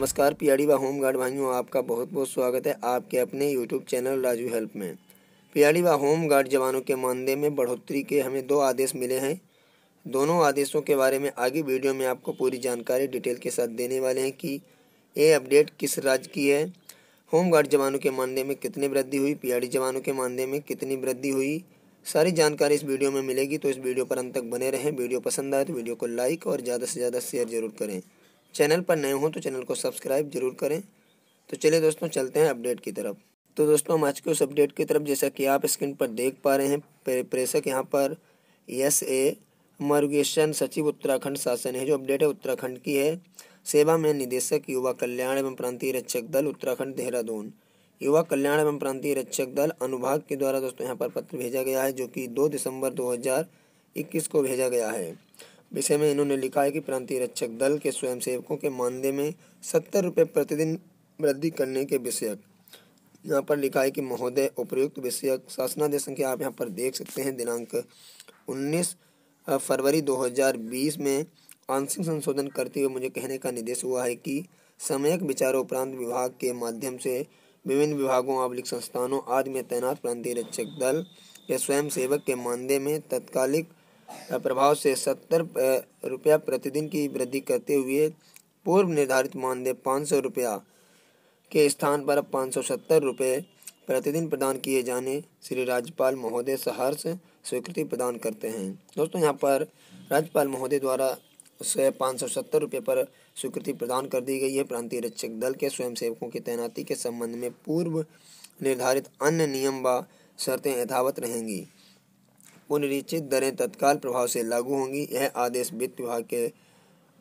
नमस्कार पियाड़ी व home guard भाइयों आपका बहुत बहुत स्वागत है आपके अपने यूट्यूब चैनल राजू हेल्प में पियाड़ी व होम गार्ड जवानों के मानदेय में बढ़ोतरी के हमें दो आदेश मिले हैं दोनों आदेशों के बारे में आगे वीडियो में आपको पूरी जानकारी डिटेल के साथ देने वाले हैं कि ये अपडेट किस राज्य की है होमगार्ड जवानों के मानदेय में कितनी वृद्धि हुई पियाड़ी जवानों के मानदेय में कितनी वृद्धि हुई सारी जानकारी इस वीडियो में मिलेगी तो इस वीडियो पर अंत तक बने रहें वीडियो पसंद आए तो वीडियो को लाइक और ज़्यादा से ज़्यादा शेयर जरूर करें चैनल पर नए हों तो चैनल को सब्सक्राइब जरूर करें तो चलिए दोस्तों चलते हैं अपडेट की तरफ तो दोस्तों हम आज के उस अपडेट की तरफ जैसा कि आप स्क्रीन पर देख पा रहे हैं प्रेषक यहाँ पर एस ए मरुगेशन सचिव उत्तराखंड शासन है जो अपडेट है उत्तराखंड की है सेवा में निदेशक युवा कल्याण एवं प्रांतीय रक्षक दल उत्तराखंड देहरादून युवा कल्याण एवं प्रांतीय रक्षक दल अनुभाग के द्वारा दोस्तों यहाँ पर पत्र भेजा गया है जो कि दो दिसंबर दो को भेजा गया है विषय में इन्होंने लिखा है कि प्रांतीय रक्षक दल के स्वयंसेवकों के मानदेय में सत्तर रुपये प्रतिदिन वृद्धि करने के विषयक यहाँ पर लिखा है कि महोदय उपयुक्त विषयक शासनादेश संख्या आप यहाँ पर देख सकते हैं दिनांक उन्नीस फरवरी 2020 में आंशिक संशोधन करते हुए मुझे कहने का निर्देश हुआ है कि समयक विचारोपरांत विभाग के माध्यम से विभिन्न विभागों आवलिक संस्थानों आदि में तैनात प्रांतीय रक्षक दल या स्वयंसेवक के मानदेय में तत्कालिक प्रभाव से सत्तर रुपया प्रतिदिन की वृद्धि करते हुए पूर्व निर्धारित मानदेय पाँच सौ रुपया के स्थान पर पाँच सौ सत्तर रुपये प्रतिदिन प्रदान किए जाने श्री राज्यपाल महोदय सहर्ष स्वीकृति प्रदान करते हैं दोस्तों यहाँ पर राज्यपाल महोदय द्वारा उसे पाँच सौ सत्तर रुपये पर स्वीकृति प्रदान कर दी गई है प्रांतीय रक्षक दल के स्वयंसेवकों की तैनाती के संबंध में पूर्व निर्धारित अन्य नियम व शर्तें यथावत रहेंगी पुनरीक्षित दरें तत्काल प्रभाव से लागू होंगी यह आदेश वित्त विभाग के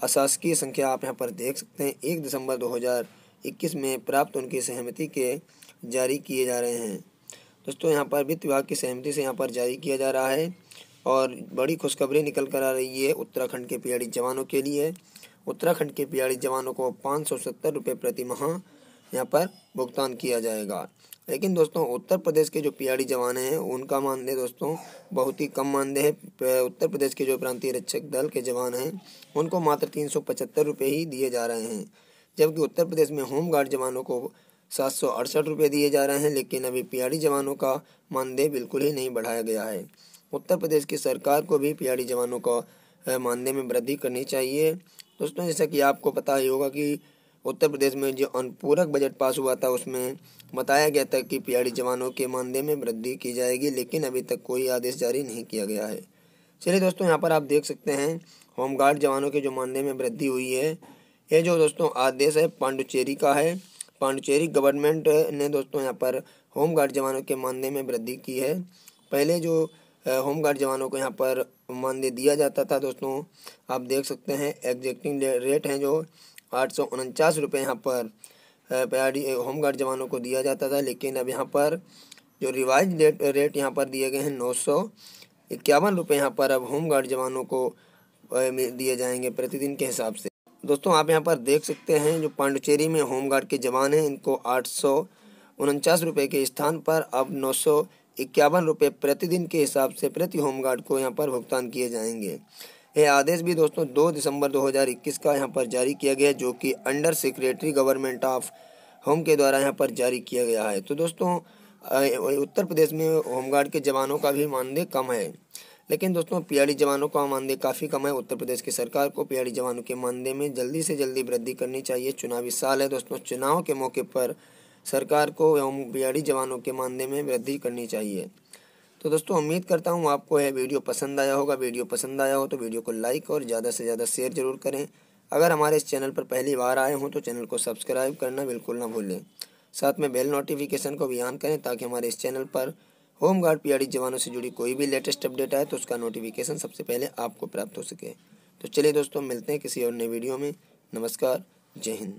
अशासकीय संख्या आप यहाँ पर देख सकते हैं एक दिसंबर 2021 में प्राप्त उनकी सहमति के जारी किए जा रहे हैं दोस्तों यहाँ पर वित्त विभाग की सहमति से यहाँ पर जारी किया जा रहा है और बड़ी खुशखबरी निकल कर आ रही है उत्तराखंड के पीआरडी जवानों के लिए उत्तराखंड के पीआरडी जवानों को पाँच सौ सत्तर रुपये प्रति माह यहाँ पर भुगतान किया जाएगा लेकिन दोस्तों उत्तर प्रदेश के जो पीआरडी जवान हैं उनका मानदेय दोस्तों बहुत ही कम मानदेय है उत्तर प्रदेश के जो प्रांतीय रक्षक दल के जवान हैं उनको मात्र तीन सौ पचहत्तर रुपये ही दिए जा रहे हैं जबकि उत्तर प्रदेश में होम गार्ड जवानों को सात सौ अड़सठ रुपये दिए जा रहे हैं लेकिन अभी पीआरडी जवानों का मानदेय बिल्कुल ही नहीं बढ़ाया गया है उत्तर प्रदेश की सरकार को भी पीआरडी जवानों का मानदेय में वृद्धि करनी चाहिए दोस्तों जैसा कि आपको पता ही होगा कि उत्तर प्रदेश में जो अनुपूरक बजट पास हुआ था उसमें बताया गया था कि पीआरडी जवानों के मानदेय में वृद्धि की जाएगी लेकिन अभी तक कोई आदेश जारी नहीं किया गया है चलिए दोस्तों यहाँ पर आप देख सकते हैं होमगार्ड जवानों के जो मानदेय में वृद्धि हुई है ये जो दोस्तों आदेश है पांडुचेरी का है पांडुचेरी गवर्नमेंट ने दोस्तों यहाँ पर होमगार्ड जवानों के मानदेय में वृद्धि की है पहले जो होमगार्ड जवानों को यहाँ पर मानदेय दिया जाता था दोस्तों आप देख सकते हैं एग्जैक्टिंग रेट हैं जो आठ सौ उनचास रुपये यहाँ पर होम गार्ड जवानों को दिया जाता था लेकिन अब यहाँ पर जो रिवाइज रेट रेट यहाँ पर दिए गए हैं नौ सौ इक्यावन रुपये यहाँ पर अब होम गार्ड जवानों को दिए जाएंगे प्रतिदिन के हिसाब से दोस्तों आप यहाँ पर देख सकते हैं जो पांडुचेरी में होम गार्ड के जवान हैं इनको आठ सौ उनचास रुपये के स्थान पर अब नौ सौ इक्यावन रुपये प्रतिदिन के हिसाब से प्रति होमगार्ड को यहाँ पर भुगतान किए जाएंगे यह आदेश भी दोस्तों 2 दिसंबर 2021 का यहाँ पर जारी किया गया जो कि under secretary government of home के द्वारा यहाँ पर जारी किया गया है तो दोस्तों उत्तर प्रदेश में होमगार्ड के जवानों का भी मानदेय कम है लेकिन दोस्तों पीआरडी जवानों का मानदेय काफ़ी कम है उत्तर प्रदेश की सरकार को पीआरडी जवानों के मानदेय में जल्दी से जल्दी वृद्धि करनी चाहिए चुनावी साल है दोस्तों चुनाव के मौके पर सरकार को एवं पीआरडी जवानों के मानदेय में वृद्धि करनी चाहिए तो दोस्तों उम्मीद करता हूँ आपको यह वीडियो पसंद आया होगा वीडियो पसंद आया हो तो वीडियो को लाइक और ज़्यादा से ज़्यादा शेयर जरूर करें अगर हमारे इस चैनल पर पहली बार आए हों तो चैनल को सब्सक्राइब करना बिल्कुल ना भूलें साथ में बेल नोटिफिकेशन को भी ऑन करें ताकि हमारे इस चैनल पर होम गार्ड पीआरडी जवानों से जुड़ी कोई भी लेटेस्ट अपडेट आए तो उसका नोटिफिकेशन सबसे पहले आपको प्राप्त हो सके तो चलिए दोस्तों मिलते हैं किसी और नए वीडियो में नमस्कार जय हिंद